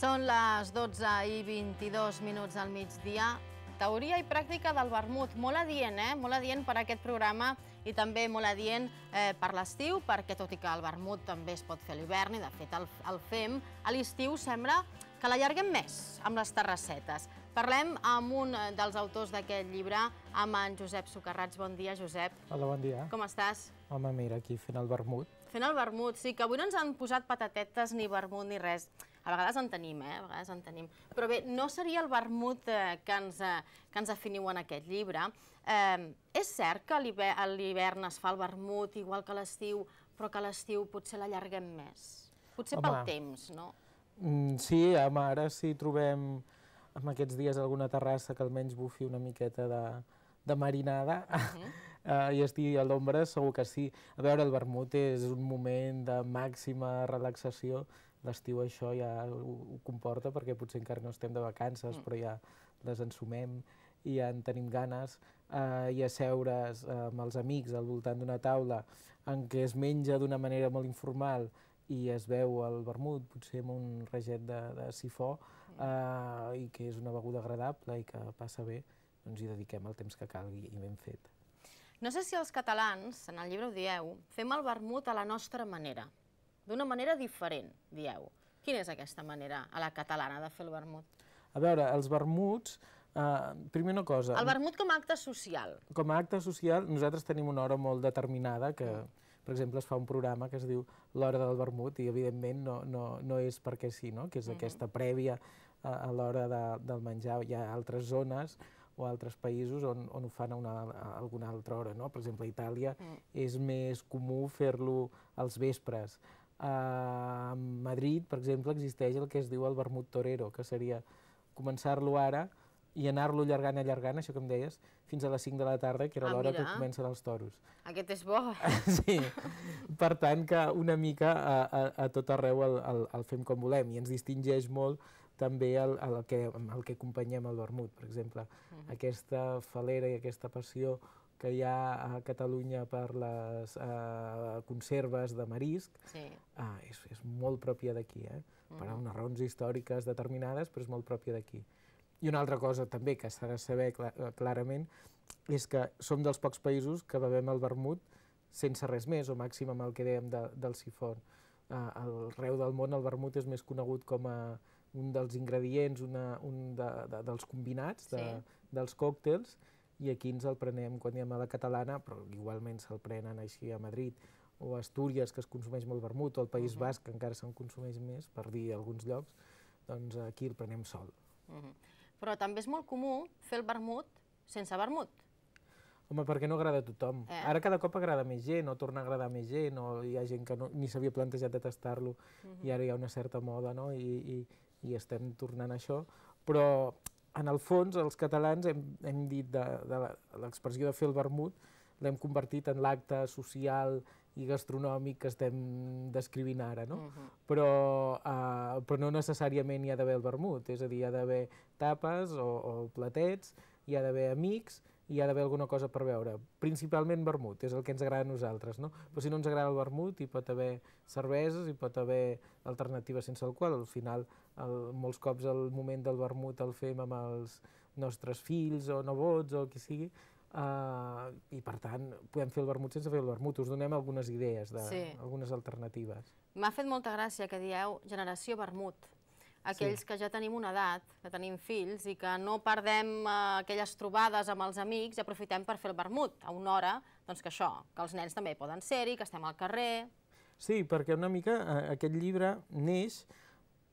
Són les 12 i 22 minuts del migdia. Teoria i pràctica del vermut. Molt adient, eh? Molt adient per aquest programa i també molt adient eh, per l'estiu, perquè tot i que el vermut també es pot fer a l'hivern, i de fet el, el fem, a l'estiu sembla que l'allarguem més amb les terrassetes. Parlem amb un dels autors d'aquest llibre, amb en Josep Socarrats. Bon dia, Josep. Hola, bon dia. Com estàs? Home, mira, aquí fent el vermut. Fent el vermut, sí, que avui no ens han posat patatetes, ni vermut, ni res. A vegades en tenim, eh? A vegades en tenim. Però bé, no seria el vermut eh, que, ens, eh, que ens definiu en aquest llibre. Eh, és cert que a l'hivern es fa el vermut igual que l'estiu, però que l'estiu potser l'allarguem més. Potser home, pel temps, no? Mm, sí, home, ara si sí trobem en aquests dies alguna terrassa que almenys bufi una miqueta de, de marinada uh -huh. uh, i estigui a l'ombra, segur que sí. A veure, el vermut és un moment de màxima relaxació l'estiu això ja ho, ho comporta perquè potser encara no estem de vacances, mm. però ja les ensumem i ja en tenim ganes, eh, i asseure's eh, amb els amics al voltant d'una taula en què es menja d'una manera molt informal i es veu el vermut, potser amb un reget de, de sifó, mm. eh, i que és una beguda agradable i que passa bé, doncs hi dediquem el temps que calgui i ben fet. No sé si els catalans, en el llibre ho dieu, fem el vermut a la nostra manera d'una manera diferent, dieu. Quina és aquesta manera a la catalana de fer el vermut? A veure, els vermuts, Uh, primer una cosa... El vermut com a acte social. Com a acte social, nosaltres tenim una hora molt determinada que, per exemple, es fa un programa que es diu l'hora del vermut i, evidentment, no, no, no és perquè sí, no? que és uh mm-hmm. -huh. aquesta prèvia a, a l'hora de, del menjar. Hi ha altres zones o altres països on, on ho fan a, una, a alguna altra hora. No? Per exemple, a Itàlia uh mm. -huh. és més comú fer-lo als vespres. A Madrid, per exemple, existeix el que es diu el vermut torero, que seria començar-lo ara i anar-lo allargant, allargant, això que em deies, fins a les 5 de la tarda, que era ah, l'hora que comencen els toros. Aquest és bo. sí, per tant que una mica a, a, a tot arreu el, el, el fem com volem i ens distingeix molt també el, el, que, el que acompanyem el vermut, per exemple. Uh -huh. Aquesta falera i aquesta passió que hi ha a Catalunya per les uh, conserves de marisc, sí. ah, és, és molt pròpia d'aquí, eh? Mm. per unes raons històriques determinades, però és molt pròpia d'aquí. I una altra cosa també que s'ha de saber clar, eh, clarament és que som dels pocs països que bevem el vermut sense res més, o màxim amb el que dèiem de, del sifon. Uh, al reu del món el vermut és més conegut com a un dels ingredients, una, un de, de, dels combinats, de, sí. dels còctels, i aquí ens el prenem quan diem a la catalana, però igualment se'l prenen així a Madrid o a Astúries, que es consumeix molt vermut, o al País uh -huh. Basc, que encara se'n consumeix més, per dir alguns llocs, doncs aquí el prenem sol. Uh -huh. Però també és molt comú fer el vermut sense vermut. Home, perquè no agrada a tothom. Eh? Ara cada cop agrada més gent, o torna a agradar més gent, o hi ha gent que no, ni s'havia plantejat de tastar-lo, uh -huh. i ara hi ha una certa moda, no?, I, i, i estem tornant a això, però en el fons, els catalans hem, hem dit de, de l'expressió de fer el vermut, l'hem convertit en l'acte social i gastronòmic que estem descrivint ara, no? Uh mhm. -huh. però, uh, però no necessàriament hi ha d'haver el vermut, és a dir, hi ha d'haver tapes o, o platets, hi ha d'haver amics, i hi ha d'haver alguna cosa per veure. Principalment vermut, és el que ens agrada a nosaltres, no? Però si no ens agrada el vermut, hi pot haver cerveses, hi pot haver alternatives sense alcohol. Al final, el, molts cops el moment del vermut el fem amb els nostres fills o nebots o qui sigui, Uh, i per tant podem fer el vermut sense fer el vermut, us donem algunes idees, de, sí. algunes alternatives. M'ha fet molta gràcia que dieu generació vermut, aquells sí. que ja tenim una edat, que tenim fills, i que no perdem eh, aquelles trobades amb els amics i aprofitem per fer el vermut a una hora, doncs que això, que els nens també poden ser-hi, que estem al carrer... Sí, perquè una mica eh, aquest llibre neix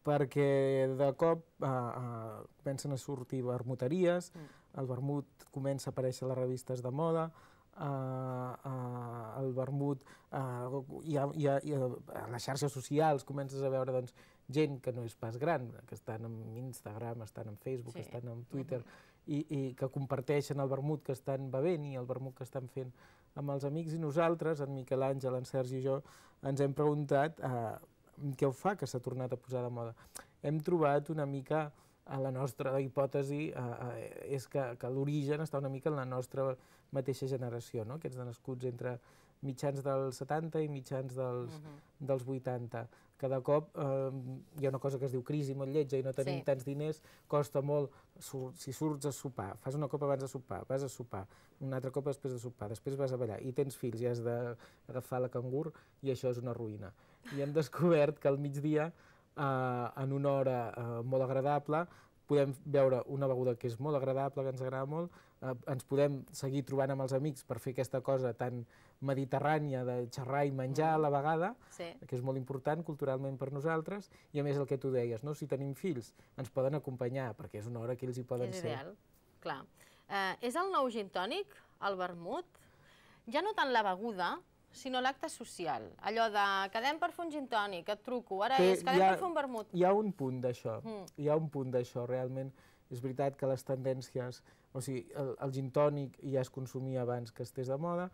perquè de cop eh, eh comencen a sortir vermuteries, mm. el vermut comença a aparèixer a les revistes de moda, eh, eh, el vermut, hi ha, hi a les xarxes socials comences a veure doncs, gent que no és pas gran, que estan en Instagram, estan en Facebook, sí. estan en Twitter, i, i que comparteixen el vermut que estan bevent i el vermut que estan fent amb els amics, i nosaltres, en Miquel Àngel, en Sergi i jo, ens hem preguntat eh, què ho fa que s'ha tornat a posar de moda. Hem trobat una mica a la nostra hipòtesi eh, eh és que, que l'origen està una mica en la nostra mateixa generació, no? aquests nascuts entre mitjans dels 70 i mitjans dels, uh mhm. -huh. dels 80. Cada cop eh, hi ha una cosa que es diu crisi molt lletja i no tenim sí. tants diners, costa molt, sur, si surts a sopar, fas una copa abans de sopar, vas a sopar, un altra copa després de sopar, després vas a ballar i tens fills i has d'agafar la cangur i això és una ruïna. I hem descobert que al migdia, eh, en una hora eh, molt agradable, podem veure una beguda que és molt agradable, que ens agrada molt, eh, ens podem seguir trobant amb els amics per fer aquesta cosa tan mediterrània de xerrar i menjar a la mm. vegada, sí. que és molt important culturalment per nosaltres, i a més el que tu deies, no? si tenim fills ens poden acompanyar, perquè és una hora que ells hi poden és ser. És ideal, clar. Eh, és el nou gin tònic, el vermut? Ja no tant la beguda, sinó l'acte social. Allò de quedem per fer un gin tònic, et truco, ara que és, quedem ha, per fer un vermut. Hi ha un punt d'això, mm. hi ha un punt d'això, realment. És veritat que les tendències... O sigui, el, el gin tònic ja es consumia abans que estés de moda,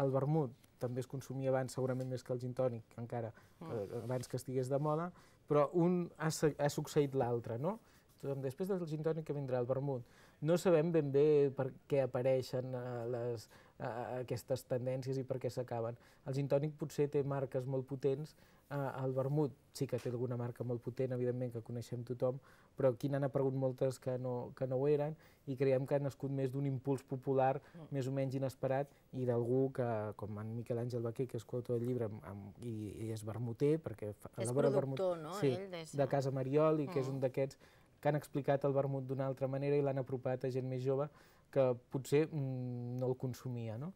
el vermut també es consumia abans, segurament més que el gin tònic, encara, mm. eh, abans que estigués de moda, però un ha, ha succeït l'altre, no? Doncs, eh, després del gin tònic que vindrà el vermut. No sabem ben bé per què apareixen eh, les, eh, aquestes tendències i per què s'acaben. El gin tònic potser té marques molt potents, el vermut sí que té alguna marca molt potent, evidentment, que coneixem tothom, però aquí n'han aparegut moltes que no, que no ho eren i creiem que ha nascut més d'un impuls popular mm. més o menys inesperat i d'algú que, com en Miquel Àngel Baquer, que és coautor del llibre amb, amb, i, i és vermuter, perquè... Fa, és productor, vermut, no? Sí, Ell, de, de Casa Mariol, i mm. que és mm. un d'aquests que han explicat el vermut d'una altra manera i l'han apropat a gent més jove que potser mm, no el consumia. No?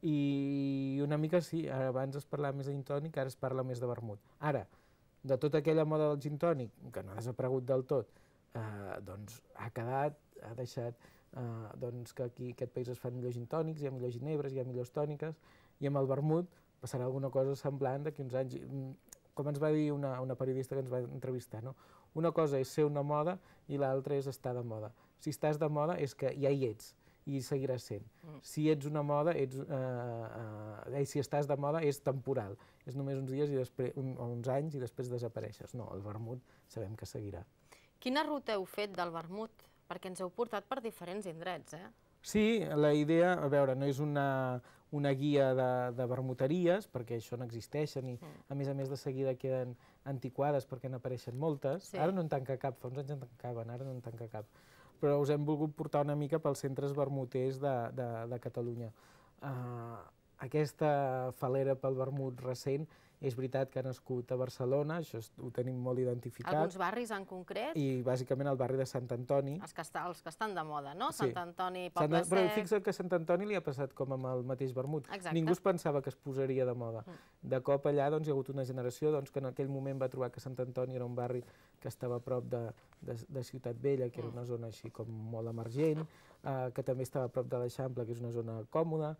I una mica sí, abans es parlava més de gin tònic, ara es parla més de vermut. Ara, de tota aquella moda del gin tònic, que no ha desaparegut del tot, eh, doncs ha quedat, ha deixat eh, doncs que aquí aquest país es fan millors gin tònics, hi ha millors ginebres, hi ha millors tòniques, i amb el vermut passarà alguna cosa semblant d'aquí uns anys. Mm, com ens va dir una, una periodista que ens va entrevistar, no? Una cosa és ser una moda i l'altra és estar de moda. Si estàs de moda és que ja hi ets i seguiràs sent. Mm. Si ets una moda, ets, eh, eh, eh si estàs de moda, és temporal. És només uns dies i després, un, o uns anys i després desapareixes. No, el vermut sabem que seguirà. Quina ruta heu fet del vermut? Perquè ens heu portat per diferents indrets, eh? Sí, la idea, a veure, no és una una guia de, de vermuteries, perquè això no existeixen i a més a més de seguida queden antiquades perquè n'apareixen moltes. Sí. Ara no en tanca cap, fa uns anys en tancaven, ara no en tanca cap. Però us hem volgut portar una mica pels centres vermuters de, de, de Catalunya. Uh, aquesta falera pel vermut recent és veritat que ha nascut a Barcelona, això ho tenim molt identificat. Alguns barris en concret? I bàsicament el barri de Sant Antoni. Els que, està, els que estan de moda, no? Sí. Sant Antoni, Poble Sant, Sec... Però fixa't que a Sant Antoni li ha passat com amb el mateix vermut. Exacte. Ningú es pensava que es posaria de moda. Mm. De cop allà doncs, hi ha hagut una generació doncs, que en aquell moment va trobar que Sant Antoni era un barri que estava a prop de, de, de Ciutat Vella, que era mm. una zona així com molt emergent, eh, que també estava a prop de l'Eixample, que és una zona còmoda,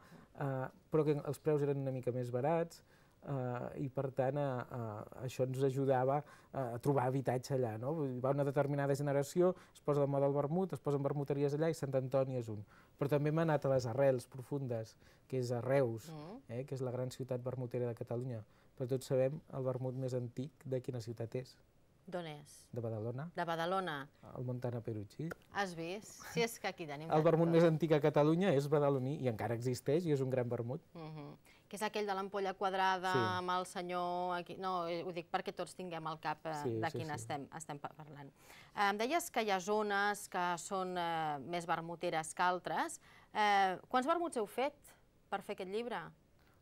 eh, però que els preus eren una mica més barats, eh, i per tant eh, eh, això ens ajudava eh, a trobar habitatge allà. No? Va una determinada generació, es posa de moda el vermut, es posen vermuteries allà i Sant Antoni és un. Però també hem anat a les arrels profundes, que és a Reus, mm. eh, que és la gran ciutat vermutera de Catalunya. Però tots sabem el vermut més antic de quina ciutat és. D'on és? De Badalona. De Badalona. El Montana Perucci. Has vist? Si sí, és que aquí tenim... El vermut més antic a Catalunya és badaloní i encara existeix i és un gran vermut. Uh mhm. -huh que és aquell de l'ampolla quadrada sí. amb el senyor... Aquí, no, eh, ho dic perquè tots tinguem al cap eh, sí, de sí, quin sí. Estem, estem parlant. Em eh, deies que hi ha zones que són eh, més vermuteres que altres. Eh, quants vermuts heu fet per fer aquest llibre?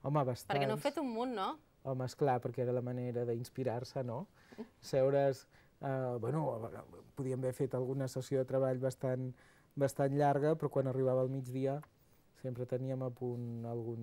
Home, bastants. Perquè n'heu fet un munt, no? Home, esclar, perquè era la manera d'inspirar-se, no? Seure's... Eh, bueno, podíem haver fet alguna sessió de treball bastant, bastant llarga, però quan arribava al migdia sempre teníem a punt algun,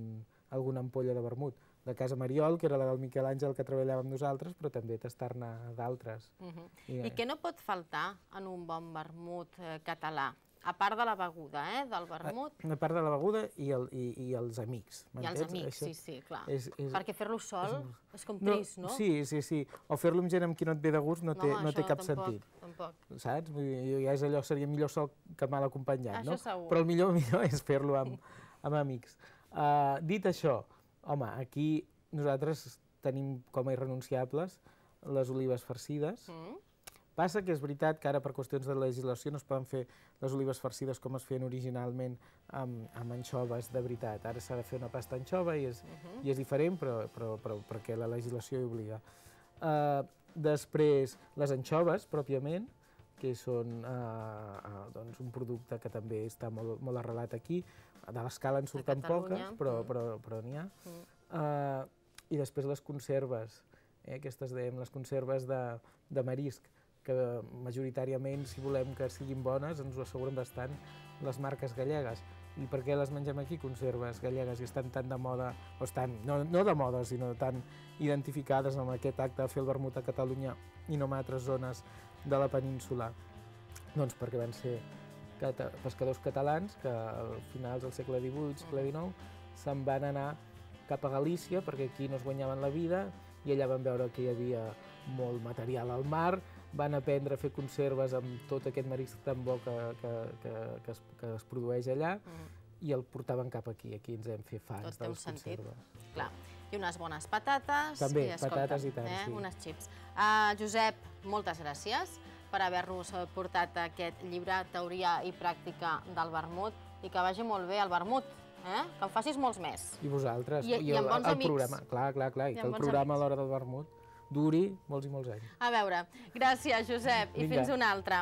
alguna ampolla de vermut. De Casa Mariol, que era la del Miquel Àngel que treballava amb nosaltres, però també tastar-ne d'altres. Uh mhm. -huh. I, I eh, què no pot faltar en un bon vermut eh, català? A part de la beguda, eh, del vermut. A, a part de la beguda i, el, i, i els amics. I els amics, Això sí, sí, clar. És, és, Perquè fer-lo sol és, és com trist, no? no? Sí, sí, sí. O fer-lo amb gent amb qui no et ve de gust no, no té, no té cap tampoc, sentit. tampoc. Saps? Vull dir, ja és allò, seria millor sol que mal acompanyat, això no? Segur. Però el millor, millor és fer-lo amb, amb amics. Uh, dit això, home, aquí nosaltres tenim com a irrenunciables les olives farcides. Mm. Passa que és veritat que ara per qüestions de legislació no es poden fer les olives farcides com es feien originalment amb, amb anxoves de veritat. Ara s'ha de fer una pasta anxova i és, mm -hmm. i és diferent, però, però, però perquè la legislació hi obliga. Uh, després, les anxoves, pròpiament, que són uh, uh, doncs un producte que també està molt, molt arrelat aquí, de l'escala en surten poques, però, mm. però, però n'hi ha. Mm. Uh, I després les conserves, eh, aquestes dèiem, les conserves de, de marisc, que majoritàriament, si volem que siguin bones, ens ho asseguren bastant les marques gallegues. I per què les mengem aquí, conserves gallegues, i estan tan de moda, o estan, no, no de moda, sinó tan identificades amb aquest acte de fer el vermut a Catalunya i no en altres zones de la península? Doncs perquè van ser de pescadors catalans que al finals del segle XVIII, segle XIX, mm. se'n van anar cap a Galícia perquè aquí no es guanyaven la vida i allà van veure que hi havia molt material al mar, van aprendre a fer conserves amb tot aquest marisc tan bo que, que, que, que, es, que es produeix allà mm. i el portaven cap aquí, aquí ens hem fet fans de les sentit. conserves. Clar. I unes bones patates. També, i, escolta, patates i tant, eh? sí. Unes xips. Uh, Josep, moltes gràcies per haver-nos eh, portat aquest llibre Teoria i pràctica del vermut i que vagi molt bé el vermut. Eh? Que en facis molts més. I vosaltres. I, i, i amb bons el, amics. Programa. Clar, clar, clar. I, I que el programa a l'hora del vermut duri molts i molts anys. A veure, gràcies, Josep, i Vinga. fins una altra.